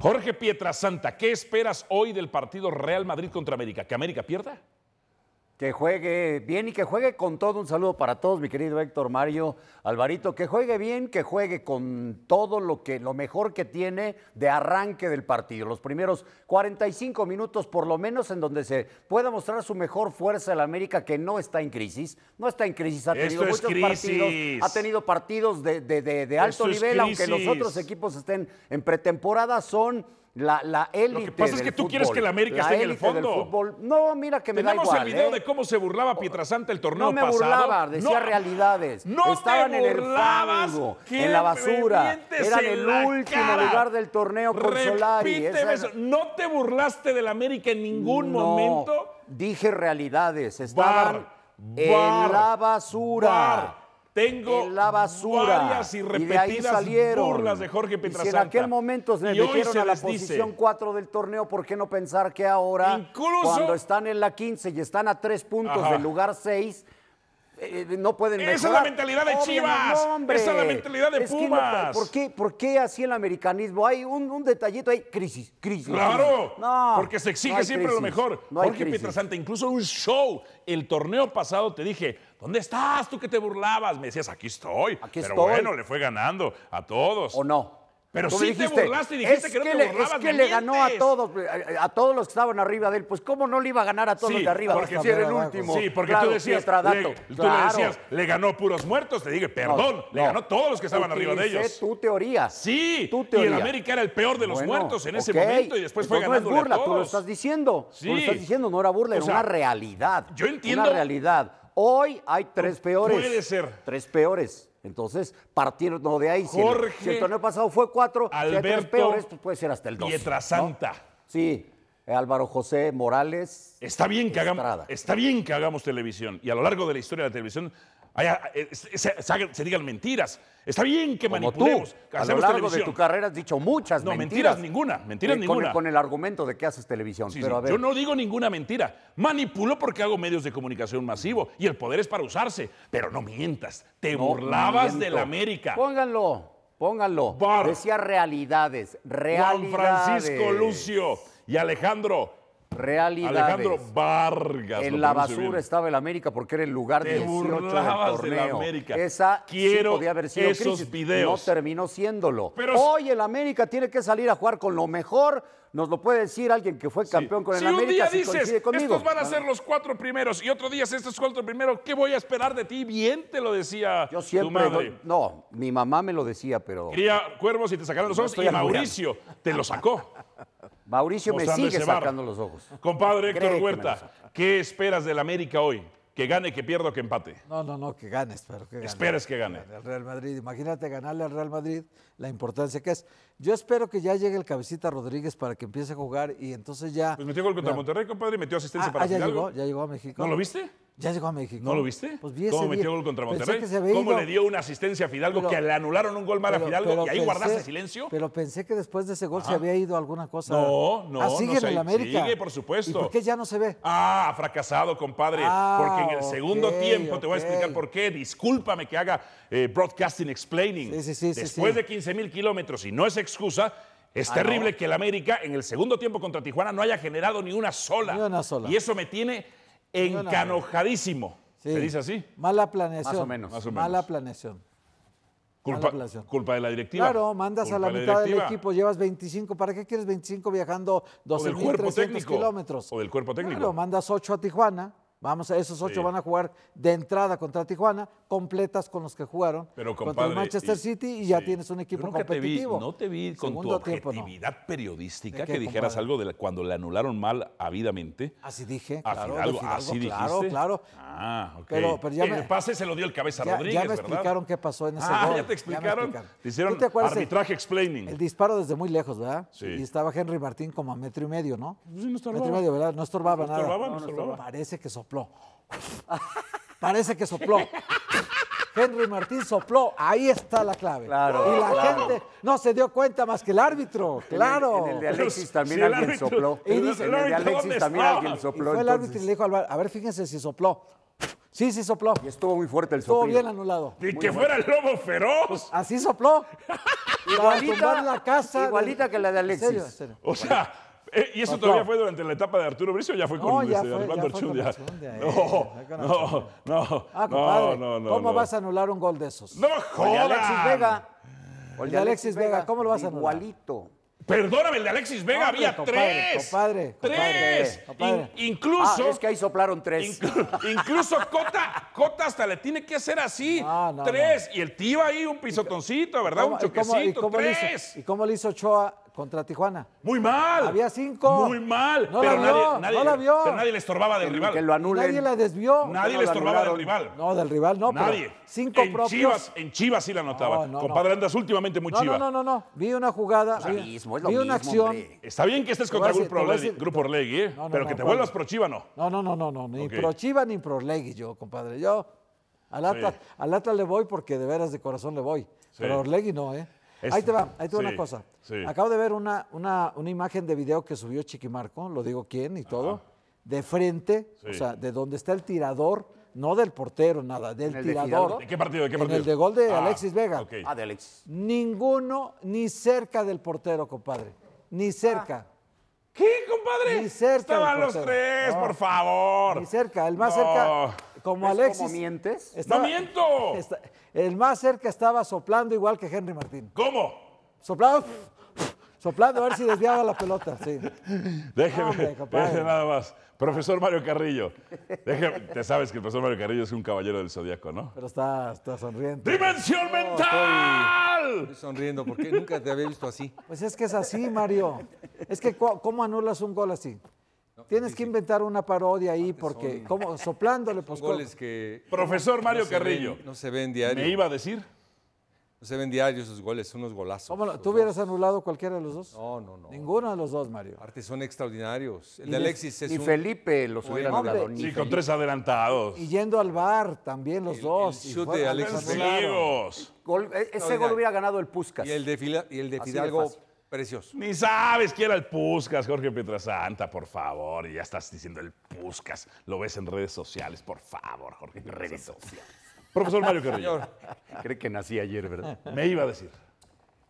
Jorge Pietrasanta, ¿qué esperas hoy del partido Real Madrid contra América? ¿Que América pierda? Que juegue bien y que juegue con todo. Un saludo para todos, mi querido Héctor Mario Alvarito. Que juegue bien, que juegue con todo lo que lo mejor que tiene de arranque del partido. Los primeros 45 minutos, por lo menos, en donde se pueda mostrar su mejor fuerza el América, que no está en crisis. No está en crisis. Ha tenido muchos partidos. Ha tenido partidos de, alto nivel, aunque los otros equipos estén en pretemporada. Son la, la élite Lo que pasa es que tú quieres que el América esté en el fondo. No, mira que me Tenemos da igual. el video ¿eh? de cómo se burlaba Pietrasanta el torneo pasado. No me burlaba, decía realidades. No Estaban te en el fango, en la basura. Eran el último lugar del torneo con Solari. eso, ¿No te burlaste de la América en ningún momento? dije realidades. Estaban en la basura. Tengo la basura. varias y repetidas salieron. burlas de Jorge Pietrasanta. Y si en aquel momento se metieron a la posición 4 del torneo, ¿por qué no pensar que ahora, cuando están en la 15 y están a 3 puntos del lugar 6, eh, eh, no pueden mejorar. Esa es la mentalidad de Chivas. Esa es la mentalidad de Pumas. ¿por, qué, así el americanismo? Hay un, detallito, hay crisis, crisis. Claro, porque se exige siempre lo mejor. Porque Pietrasanta, incluso un show, el torneo pasado te dije, ¿Dónde estás? Tú que te burlabas. Me decías, aquí estoy. Pero bueno, le fue ganando a todos. ¿O no? Pero te burlaste y dijiste que, no te Es que le ganó a todos, a, todos los que estaban arriba de él. Pues, ¿cómo no le iba a ganar a todos los de arriba? Porque pues, si era el último. Sí, porque tú, decías, le, decías, le ganó puros muertos. Te dije, perdón, le ganó ganó todos los que estaban arriba de ellos. tu teoría. Sí, tu teoría. y el América era el peor de los muertos en ese momento y después fue ganando. No tú lo estás diciendo. Tú lo estás diciendo, no era burla, era una realidad. Yo entiendo. Una realidad. Hoy hay tres peores. Puede ser. Tres peores. Entonces, partiendo de ahí, Jorge, si, el, torneo pasado fue cuatro, Alberto, si pues, puede ser hasta el dos. Pietra Santa. Sí, Álvaro José Morales. Está bien, que hagamos, está bien que hagamos televisión. Y a lo largo de la historia de la televisión se, digan mentiras. Está bien que manipules. manipulemos. a lo largo de tu carrera has dicho muchas no, mentiras. ninguna, eh, mentiras ninguna. Con, el argumento de que haces televisión. Yo no digo ninguna mentira. Manipulo porque hago medios de comunicación masivo y el poder es para usarse. Pero no mientas. Te burlabas de la América. Pónganlo, pónganlo. Decía realidades, realidades. Francisco Lucio y Alejandro realidades. Alejandro Vargas. En la basura estaba el América porque era el lugar de 18 del torneo. Esa Quiero sí podía haber sido esos No terminó siéndolo. Pero Hoy el América tiene que salir a jugar con lo mejor. Nos lo puede decir alguien que fue campeón con el si América. Un día dices, estos van a ah. ser los cuatro primeros y otro día es estos cuatro primeros, ¿qué voy a esperar de ti? Bien te lo decía Yo siempre, tu madre. No, mi mamá me lo decía, pero... Quería cuervos y te sacaron los ojos y Mauricio te lo sacó. Mauricio me sigue sacando los ojos. Compadre Héctor Huerta, ¿qué esperas del América hoy? ¿Que gane, que pierda o que empate? No, no, no, que gane, espero que gane. Esperes que gane. El Real Madrid, imagínate ganarle al Real Madrid la importancia que es. Yo espero que ya llegue el Cabecita Rodríguez para que empiece a jugar y entonces ya... Pues metió gol contra Monterrey, compadre, y metió asistencia ah, para ah, ya llegó, ya llegó a México. ¿No lo viste? Ya llegó a México. ¿No lo viste? Pues vi ¿Cómo metió gol contra Monterrey? ¿Cómo le dio una asistencia a Fidalgo que le anularon un gol mal a Fidalgo y ahí guardaste silencio? Pero pensé que después de ese gol se ah. había ido alguna cosa. No, no. Ah, sigue en el América. Sigue, por supuesto. ¿Y ¿Por qué ya no se ve? Ah, fracasado, compadre. Ah, porque en el segundo tiempo, te voy a explicar por qué. Discúlpame que haga eh, broadcasting explaining. Sí, sí, sí. Después de 15 mil kilómetros y no es excusa, es ah, terrible que el América en el segundo tiempo contra Tijuana no haya generado ni una sola. Ni una sola. Y eso me tiene encanojadísimo. ¿Se dice así? Mala planeación. Más o menos. Mala planeación. Culpa, de la directiva. Claro, mandas a la mitad del equipo, llevas 25. ¿Para qué quieres 25 viajando 12.300 kilómetros? O del cuerpo técnico. Claro, mandas 8 a Tijuana. Vamos a esos ocho van a jugar de entrada contra Tijuana, completas con los que jugaron contra el Manchester City y ya tienes un equipo competitivo. no te vi con tu periodística que dijeras algo de cuando le anularon mal avidamente? Así dije. claro, así claro, dijiste. Claro, Ah, ok. Pero, ya el pase se lo dio el cabeza a Rodríguez, Ya me explicaron qué pasó en ese ah, ya te explicaron. Ya te arbitraje explaining. El disparo desde muy lejos, ¿verdad? Sí. Y estaba Henry Martín como a metro y medio, ¿no? Pues sí, no estorbaba. Metro y medio, ¿verdad? No estorbaba nada. no estorbaba. Parece que soportaba sopló. Parece que sopló. Henry Martín sopló, ahí está la clave. y la gente no se dio cuenta más que el árbitro, claro. En el, de Alexis también alguien sopló. Y dice, en el de Alexis también alguien sopló. Y fue el árbitro y le dijo al bar, a ver, fíjense si sopló. Sí, sí sopló. Y estuvo muy fuerte el soplo. Estuvo bien anulado. Y que fuera el lobo feroz. Así sopló. igualita, la casa igualita que la de Alexis. O sea... Eh, ¿Y eso todavía fue durante la etapa de Arturo Bricio o ya fue con no, ya de eh, no, eh, ah, no, no, ¿Cómo vas a anular un gol de esos? ¡No jodas! El de Alexis Vega. O el de Alexis Vega, ¿cómo lo vas a anular? Igualito. Perdóname, el de Alexis Vega había tres. Compadre, tres. incluso. Ah, es que ahí soplaron tres. incluso Cota, Cota hasta le tiene que hacer así. no, tres. Y el tío ahí un pisotoncito, ¿verdad? un choquecito. tres. ¿Y cómo le hizo Choa contra Tijuana. Muy mal. Había cinco. Muy mal. No pero la vio, nadie, no la vio. Pero nadie le estorbaba del rival. Que lo anulen. Nadie la desvió. Nadie le estorbaba del rival. No, del rival no. Nadie. cinco en propios. Chivas, en Chivas sí la anotaba. Compadre, andas últimamente muy Chivas. No, no, no, Vi una jugada. vi, mismo, vi una acción. Está bien que estés contra el Grupo, Orlegui, ¿eh? pero que te vuelvas pro Chiva no. No, no, no, no. Ni pro Chiva ni pro Orlegui yo, compadre. Yo al Atlas, le voy porque de veras de corazón le voy. Pero Orlegui no, ¿eh? ahí te va, ahí te va una cosa. Acabo de ver una, una, imagen de video que subió Chiquimarco, lo digo quién y todo, de frente, o sea, de donde está el tirador, no del portero, nada, del tirador. De qué partido? ¿De qué partido? En el de gol de ah, Alexis Vega. Ah, de Alexis. Ninguno ni cerca del portero, compadre. Ni ah. cerca. ¿Qué, compadre? Ni cerca. Estaban los tres, por favor. Ni cerca, el más cerca como Alexis. mientes? miento! el más cerca estaba soplando igual que Henry Martín. ¿Cómo? Soplado. soplando a ver si desviaba la pelota. Déjeme, déjeme nada más. Profesor Mario Carrillo, déjeme, te sabes que el profesor Mario Carrillo es un caballero del Zodíaco, ¿no? Pero está, sonriendo. ¡Dimensión mental! Estoy, sonriendo porque nunca te había visto así. Pues es que es así, Mario. Es que, ¿cómo anulas un gol así? Tienes que inventar una parodia ahí porque, como soplándole, pues. goles que. Profesor Mario Carrillo. no se ven diarios. ¿Me iba a decir? No se ven diarios esos goles, unos golazos. ¿Tú hubieras anulado cualquiera de los dos? No, no, no. Ninguno de los dos, Mario. Arte, son extraordinarios. El de Alexis es Y Felipe los hubiera anulado. Sí, con tres adelantados. Y yendo al bar también los dos. El Alexis. Gol, e, ese gol hubiera ganado el Puskas. Y el de, y el de Fidalgo Precioso. Ni sabes quién era el Puscas, Jorge Pietrasanta, por favor. Y ya estás diciendo el Puscas. Lo ves en redes sociales, por favor, Jorge. Redes sociales. Profesor Mario Carrillo. Cree que nací ayer, ¿verdad? Me iba a decir.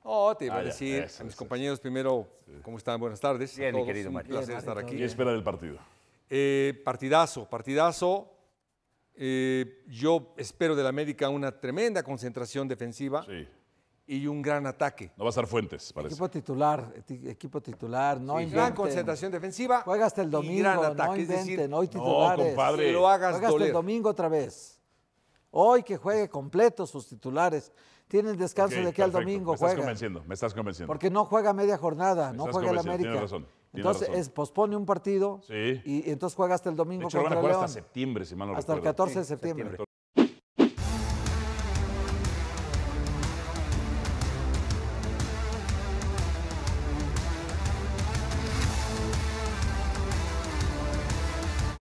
Oh, te iba a ah, decir a mis compañeros primero, ¿cómo están? Buenas tardes. Bien, mi querido Mario. Un placer estar aquí. ¿Qué espera del partido? Eh, partidazo, partidazo. Eh, yo espero de la América una tremenda concentración defensiva. Sí y un gran ataque. No va a ser Fuentes, parece. Equipo titular, equipo titular, no hay inventen. Gran concentración defensiva. Juega hasta el domingo, gran ataque. no inventen, titulares. No, compadre. Que lo hagas Juega hasta el domingo otra vez. Hoy que juegue completo sus titulares. Tienen descanso de que al domingo me juega. Me estás convenciendo, me estás convenciendo. Porque no juega media jornada, no juega el América. razón. Entonces es, pospone un partido y, entonces juega hasta el domingo. De hecho, contra van a hasta septiembre, si mal no Hasta el 14 de septiembre.